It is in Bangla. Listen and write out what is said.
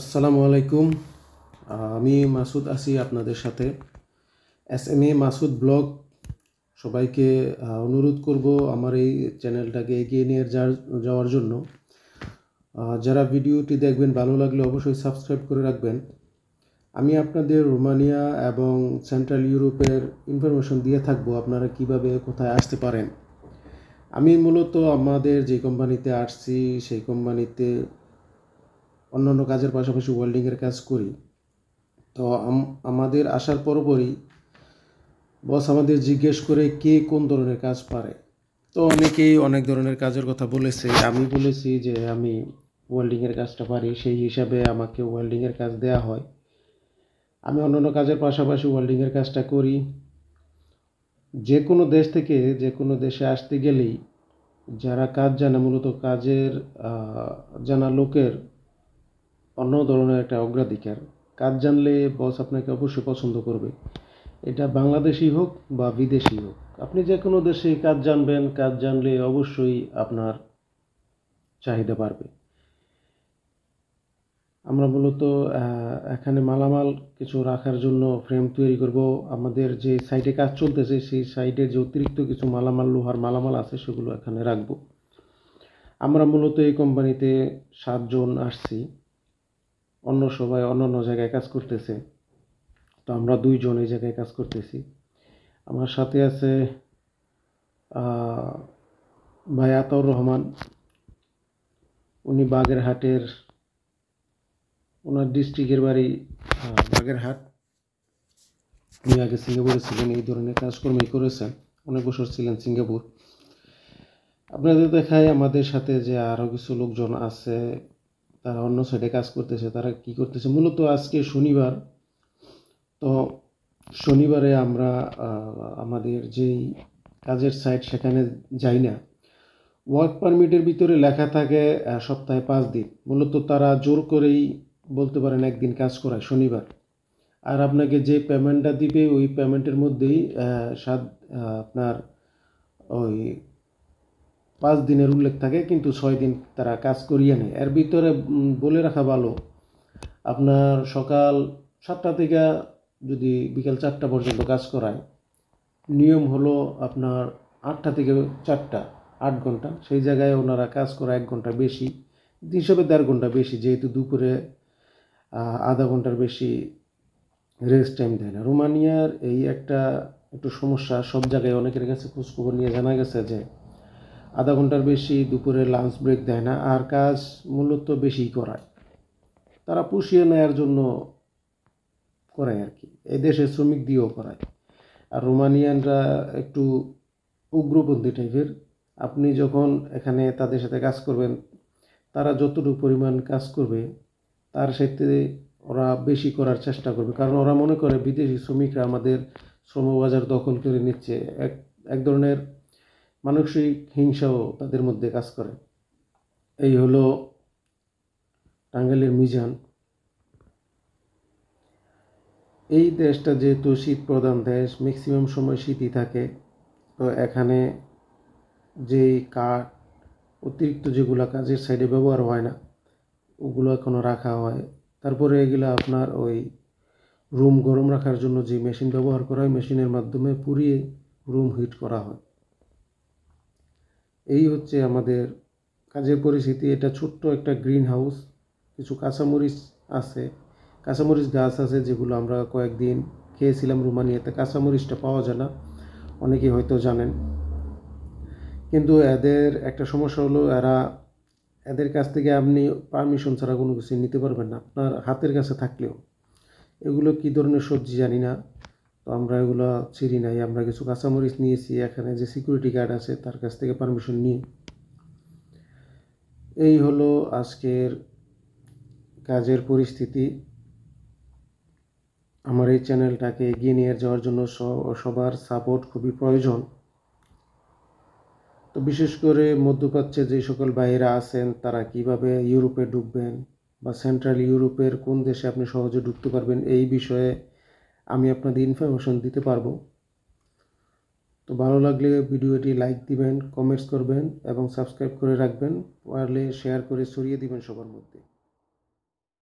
আসসালামু আলাইকুম আমি মাসুদ আসি আপনাদের সাথে S M A Masud blog সবাইকে অনুরোধ করব আমার এই চ্যানেলটাকে এগিয়ে নিয়ে যাওয়ার জন্য যারা ভিডিওটি দেখবেন ভালো লাগলে অবশ্যই সাবস্ক্রাইব করে রাখবেন আমি আপনাদের রোমানিয়া এবং সেন্ট্রাল ইউরোপের ইনফরমেশন দিয়ে থাকবো আপনারা কিভাবে কোথায় আসতে পারেন আমি মূলত আমাদের যে কোম্পানিতে আসছি সেই কোম্পানিতে অন্যান্য কাজের পাশাপাশি ওয়েল্ডিংয়ের কাজ করি তো আমাদের আসার পরপরই বস আমাদের জিজ্ঞেস করে কে কোন ধরনের কাজ পারে তো অনেকেই অনেক ধরনের কাজের কথা বলেছে আমি বলেছি যে আমি ওয়েল্ডিংয়ের কাজটা পারি সেই হিসাবে আমাকে ওয়েল্ডিংয়ের কাজ দেয়া হয় আমি অন্যান্য কাজের পাশাপাশি ওয়েল্ডিংয়ের কাজটা করি যে কোনো দেশ থেকে যে কোনো দেশে আসতে গেলেই যারা কাজ জানে মূলত কাজের জানা লোকের অন্য ধরনের একটা অগ্রাধিকার কাজ জানলে বস আপনাকে অবশ্যই পছন্দ করবে এটা বাংলাদেশি হোক বা বিদেশি হোক আপনি যে কোনো দেশে কাজ জানবেন কাজ জানলে অবশ্যই আপনার চাহিদা বাড়বে আমরা মূলত এখানে মালামাল কিছু রাখার জন্য ফ্রেম তৈরি করব আমাদের যে সাইডে কাজ চলতেছে সেই সাইডে যে অতিরিক্ত কিছু মালামাল লোহার মালামাল আছে সেগুলো এখানে রাখব আমরা মূলত এই কোম্পানিতে সাতজন আসছি অন্য সবাই অন্য অন্য জায়গায় কাজ করতেছে তো আমরা দুইজন এই জায়গায় কাজ করতেছি আমার সাথে আছে ভাই আতাউর রহমান উনি বাগেরহাটের ওনার ডিস্ট্রিক্টের বাড়ি বাগেরহাট উনি আগে সিঙ্গাপুরে ছিলেন এই ধরনের কাজকর্মই করেছেন অনেক বছর ছিলেন সিঙ্গাপুর আপনাদের দেখায় আমাদের সাথে যে আরও কিছু লোকজন আছে তারা অন্য সাইডে কাজ করতেছে তারা কি করতেছে মূলত আজকে শনিবার তো শনিবারে আমরা আমাদের যেই কাজের সাইট সেখানে যাই না ওয়ার্ক পারমিটের ভিতরে লেখা থাকে সপ্তাহে পাঁচ দিন মূলত তারা জোর করেই বলতে পারেন একদিন কাজ করায় শনিবার আর আপনাকে যে পেমেন্টটা দিবে ওই পেমেন্টের মধ্যেই সাত আপনার ওই পাঁচ দিনের উল্লেখ থাকে কিন্তু ছয় দিন তারা কাজ করিয়ে নেয় এর ভিতরে বলে রাখা ভালো আপনার সকাল সাতটা থেকে যদি বিকাল চারটা পর্যন্ত কাজ করায় নিয়ম হলো আপনার আটটা থেকে চারটা আট ঘন্টা সেই জায়গায় ওনারা কাজ করা এক ঘন্টা বেশি হিসেবে দেড় ঘন্টা বেশি যেহেতু দুপুরে আধা ঘন্টার বেশি রেস্ট টাইম দেয় না রোমানিয়ার এই একটা একটু সমস্যা সব জায়গায় অনেকের কাছে খোঁজখবর নিয়ে জানা গেছে যে আধা ঘন্টার বেশি দুপুরে লাঞ্চ ব্রেক দেয় না আর কাজ মূলত বেশি করায় তারা পুষিয়ে নেয়ার জন্য করায় আর কি এদেশে শ্রমিক দিয়েও করায় আর রোমানিয়ানরা একটু উগ্রপন্থী টাইপের আপনি যখন এখানে তাদের সাথে কাজ করবেন তারা যতটুকু পরিমাণ কাজ করবে তার সাথে ওরা বেশি করার চেষ্টা করবে কারণ ওরা মনে করে বিদেশি শ্রমিকরা আমাদের শ্রমবাজার দখল করে নিচ্ছে এক এক ধরনের মানসিক হিংসাও তাদের মধ্যে কাজ করে এই হলো টাঙ্গাইলের মিজান এই দেশটা যেহেতু শীত প্রধান দেশ ম্যাক্সিমাম সময় শীতই থাকে তো এখানে যেই কাঠ অতিরিক্ত যেগুলো কাজের সাইডে ব্যবহার হয় না ওগুলো এখনও রাখা হয় তারপরে এগুলো আপনার ওই রুম গরম রাখার জন্য যে মেশিন ব্যবহার করা হয় মেশিনের মাধ্যমে পুড়িয়ে রুম হিট করা হয় এই হচ্ছে আমাদের কাজের পরিস্থিতি এটা ছোট্ট একটা গ্রিন হাউস কিছু কাঁচামরিচ আছে কাঁচামরিচ গাছ আছে যেগুলো আমরা কয়েকদিন খেয়েছিলাম রুমানিয়াতে কাঁচামরিচটা পাওয়া যায় না অনেকেই হয়তো জানেন কিন্তু এদের একটা সমস্যা হলো এরা এদের কাছ থেকে আপনি পারমিশন ছাড়া কোনো কিছু নিতে পারবেন না আপনার হাতের কাছে থাকলেও এগুলো কী ধরনের সবজি জানি না তো আমরা এগুলো চিনি নাই আমরা কিছু কাঁচামরিচ নিয়েছি এখানে যে সিকিউরিটি গার্ড আছে তার কাছ থেকে পারমিশন নিয়ে এই হলো আজকের কাজের পরিস্থিতি আমার এই চ্যানেলটাকে এগিয়ে নিয়ে যাওয়ার জন্য সবার সাপোর্ট খুবই প্রয়োজন তো বিশেষ করে মধ্যপ্রাচ্যে যে সকল বাইরা আছেন তারা কিভাবে ইউরোপে ঢুকবেন বা সেন্ট্রাল ইউরোপের কোন দেশে আপনি সহজে ঢুকতে পারবেন এই বিষয়ে আমি আপনাদের ইনফরমেশন দিতে পারবো তো ভালো লাগলে ভিডিওটি লাইক দিবেন কমেন্টস করবেন এবং সাবস্ক্রাইব করে রাখবেন পারলে শেয়ার করে ছড়িয়ে দিবেন সবার মধ্যে